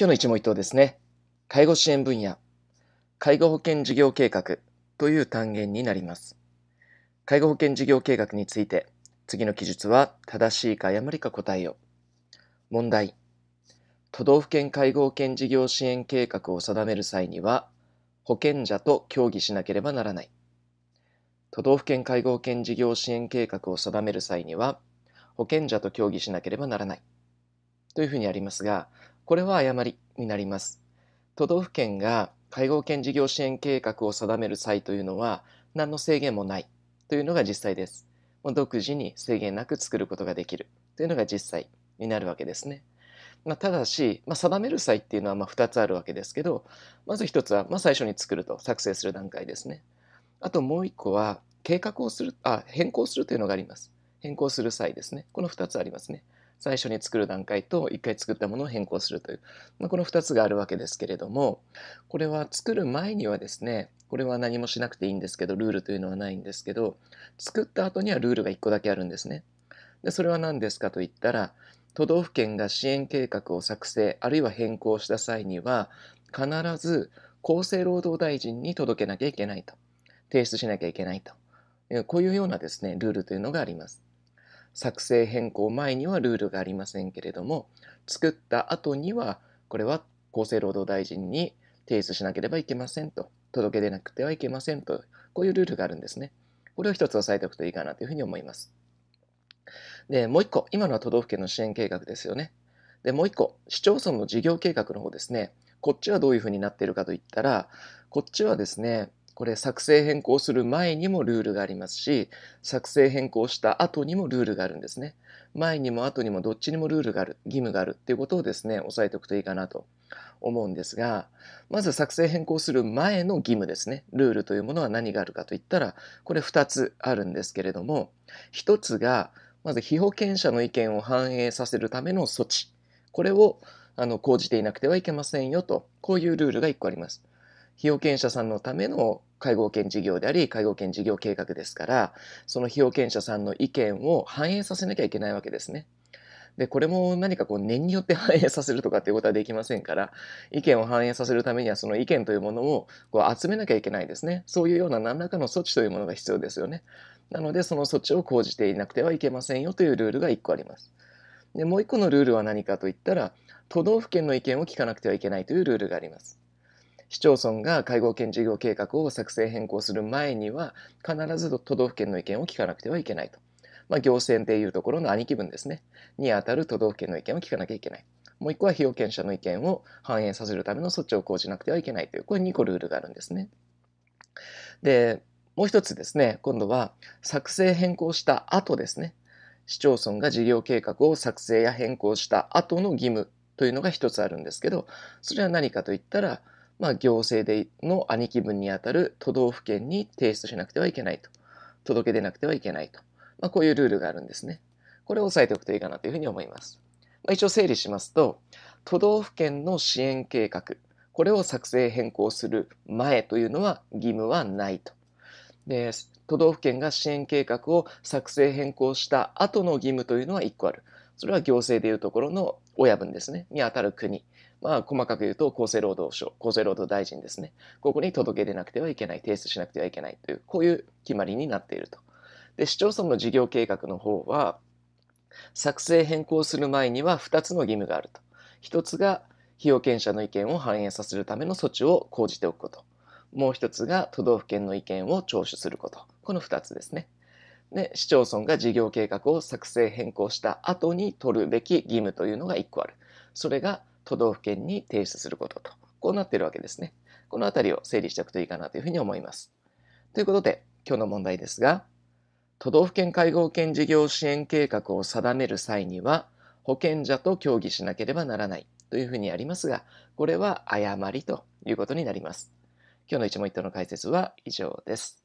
今日の一問一答ですね。介護支援分野、介護保険事業計画という単元になります。介護保険事業計画について、次の記述は正しいか誤りか答えよう。問題。都道府県介護保険事業支援計画を定める際には、保険者と協議しなければならない。都道府県介護保険事業支援計画を定める際には、保険者と協議しなければならない。というふうにありますが、これは誤りになります。都道府県が介護保険事業支援計画を定める際というのは何の制限もないというのが実際です。独自に制限なく作ることができるというのが実際になるわけですね。まあ、ただし、まあ、定める際っていうのはまあ2つあるわけですけどまず1つはまあ最初に作ると作成する段階ですね。あともう1個は計画をするあ変更するというのがあります。変更する際ですね。この2つありますね。最初に作る段階と一回作ったものを変更するという、まあ、この2つがあるわけですけれどもこれは作る前にはですねこれは何もしなくていいんですけどルールというのはないんですけど作った後にはルールが1個だけあるんですね。でそれは何ですかといったら都道府県が支援計画を作成あるいは変更した際には必ず厚生労働大臣に届けなきゃいけないと提出しなきゃいけないとこういうようなですねルールというのがあります。作成変更前にはルールがありませんけれども作った後にはこれは厚生労働大臣に提出しなければいけませんと届け出なくてはいけませんとこういうルールがあるんですね。これを一つ押さえておくといいかなというふうに思います。でもう一個今のは都道府県の支援計画ですよね。でもう一個市町村の事業計画の方ですねこっちはどういうふうになっているかといったらこっちはですねこれ作成変更する前にもルールがありますし、作成変更した後にもルールがあるんですね。前にも後にもどっちにもルールがある、義務があるっていうことをですね、押さえておくといいかなと思うんですが、まず作成変更する前の義務ですね。ルールというものは何があるかといったら、これ2つあるんですけれども、1つが、まず被保険者の意見を反映させるための措置。これをあの講じていなくてはいけませんよと、こういうルールが1個あります。被保険者さんのための介護保険事業であり介護保険事業計画ですからその被保険者さんの意見を反映させなきゃいけないわけですね。でこれも何かこう念によって反映させるとかっていうことはできませんから意見を反映させるためにはその意見というものをこう集めなきゃいけないですねそういうような何らかの措置というものが必要ですよねなのでその措置を講じていなくてはいけませんよというルールが1個ありますでもう1個のルールは何かといったら都道府県の意見を聞かなくてはいけないというルールがあります市町村が介護保険事業計画を作成変更する前には必ず都道府県の意見を聞かなくてはいけないと、まあ、行政でいうところの兄貴分ですねにあたる都道府県の意見を聞かなきゃいけないもう一個は被保険者の意見を反映させるための措置を講じなくてはいけないというこれ2個ルールがあるんですねでもう一つですね今度は作成変更した後ですね市町村が事業計画を作成や変更した後の義務というのが一つあるんですけどそれは何かといったらまあ、行政での兄貴分にあたる都道府県に提出しなくてはいけないと。届け出なくてはいけないと。まあ、こういうルールがあるんですね。これを押さえておくといいかなというふうに思います。まあ、一応整理しますと、都道府県の支援計画、これを作成変更する前というのは義務はないと。で都道府県が支援計画を作成変更した後の義務というのは1個ある。それは行政でいうところの親分ですね、にあたる国。まあ、細かく言うと厚生労働省、厚生労働大臣ですね。ここに届け出なくてはいけない、提出しなくてはいけないという、こういう決まりになっていると。で、市町村の事業計画の方は、作成変更する前には2つの義務があると。1つが、被保険者の意見を反映させるための措置を講じておくこと。もう1つが、都道府県の意見を聴取すること。この2つですね。で、市町村が事業計画を作成変更した後に取るべき義務というのが1個ある。それが都道府県に提出することと、こうなってるわけですね。この辺りを整理しておくといいかなというふうに思います。ということで、今日の問題ですが、都道府県介護保険事業支援計画を定める際には、保険者と協議しなければならないというふうにありますが、これは誤りということになります。今日の一問一答の解説は以上です。